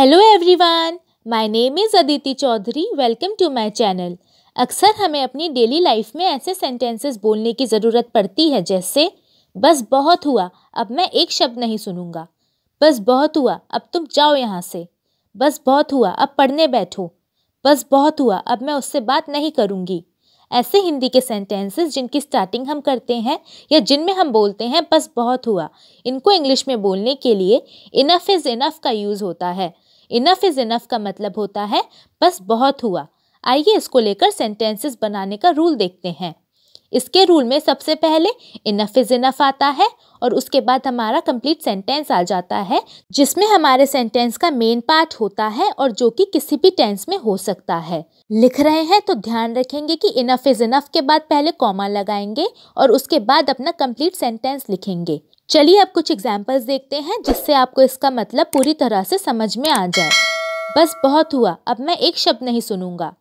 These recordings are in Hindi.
Hello everyone my name is Aditi Chaudhary welcome to my channel अक्सर हमें अपनी डेली लाइफ में ऐसे सेंटेंसेस बोलने की ज़रूरत पड़ती है जैसे बस बहुत हुआ अब मैं एक शब्द नहीं सुनूंगा बस बहुत हुआ अब तुम जाओ यहाँ से बस बहुत हुआ अब पढ़ने बैठो बस बहुत हुआ अब मैं उससे बात नहीं करूँगी ऐसे हिंदी के सेंटेंसेस जिनकी स्टार्टिंग हम करते हैं या जिनमें हम बोलते हैं बस बहुत हुआ इनको इंग्लिश में बोलने के लिए इनफ इज़ इनफ का यूज़ होता है इनफ इज़ इनफ का मतलब होता है बस बहुत हुआ आइए इसको लेकर सेंटेंसेस बनाने का रूल देखते हैं इसके रूल में सबसे पहले इनफ इज़ इनफ आता है और उसके बाद हमारा कंप्लीट सेंटेंस आ जाता है जिसमें हमारे सेंटेंस का मेन पार्ट होता है और जो कि किसी भी टेंस में हो सकता है लिख रहे हैं तो ध्यान रखेंगे कि इनफ इज़ इनफ के बाद पहले कॉमा लगाएंगे और उसके बाद अपना कंप्लीट सेंटेंस लिखेंगे चलिए अब कुछ एग्जाम्पल्स देखते हैं जिससे आपको इसका मतलब पूरी तरह से समझ में आ जाए बस बहुत हुआ अब मैं एक शब्द नहीं सुनूंगा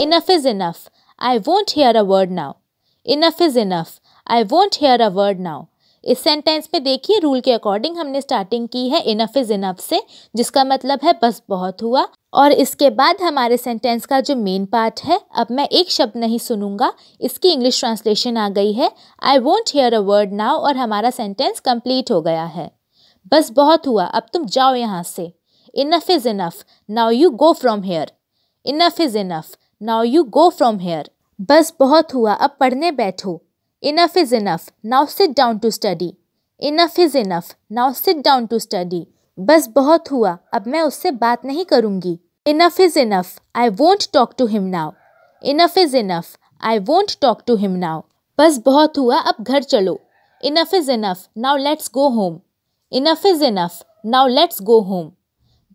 enough is enough I won't hear a word now enough is enough I won't hear a word now इस सेंटेंस में देखिए रूल के अकॉर्डिंग हमने स्टार्टिंग की है इनफ इज इनफ से जिसका मतलब है बस बहुत हुआ और इसके बाद हमारे सेंटेंस का जो मेन पार्ट है अब मैं एक शब्द नहीं सुनूंगा इसकी इंग्लिश ट्रांसलेशन आ गई है I won't hear a word now और हमारा सेंटेंस कंप्लीट हो गया है बस बहुत हुआ अब तुम जाओ यहाँ से enough is enough now you go from here enough is enough now you go from here बस बहुत हुआ अब पढ़ने बैठो enough is enough. Now sit down to study. Enough is enough. Now sit down to study. बस बहुत हुआ अब मैं उससे बात नहीं करूँगी enough is enough I won't talk to him now enough is enough I won't talk to him now बस बहुत हुआ अब घर चलो enough is enough now let's go home enough is enough now let's go home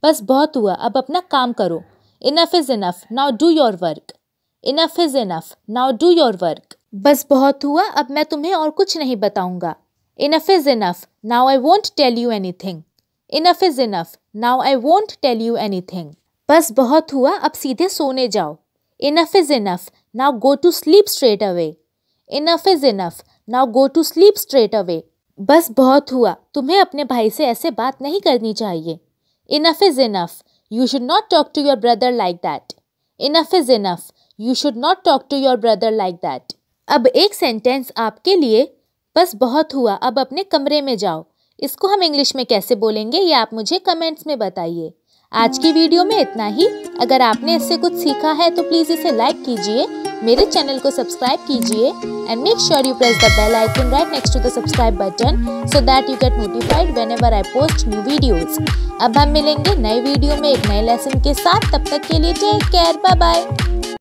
बस बहुत हुआ अब अपना काम करो enough is enough now do your work enough is enough now do your work बस बहुत हुआ अब मैं तुम्हें और कुछ नहीं बताऊंगा enough is enough now I won't tell you anything enough is enough now I won't tell you anything बस बहुत हुआ अब सीधे सोने जाओ enough is enough now go to sleep straight away enough is enough now go to sleep straight away बस बहुत हुआ तुम्हें अपने भाई से ऐसे बात नहीं करनी चाहिए enough is enough you should not talk to your brother like that enough is enough you should not talk to your brother like that अब एक सेंटेंस आपके लिए बस बहुत हुआ अब अपने कमरे में जाओ इसको हम इंग्लिश में कैसे बोलेंगे ये आप मुझे कमेंट्स में बताइए आज की वीडियो में इतना ही अगर आपने इससे कुछ सीखा है तो प्लीज़ इसे लाइक कीजिए मेरे चैनल को सब्सक्राइब कीजिए and make sure you press the bell icon right next to the subscribe button so that you get notified whenever I post new videos अब हम मिलेंगे नए वीडियो में एक नए लेसन के साथ तब तक के लिए टेक केयर बाय बाय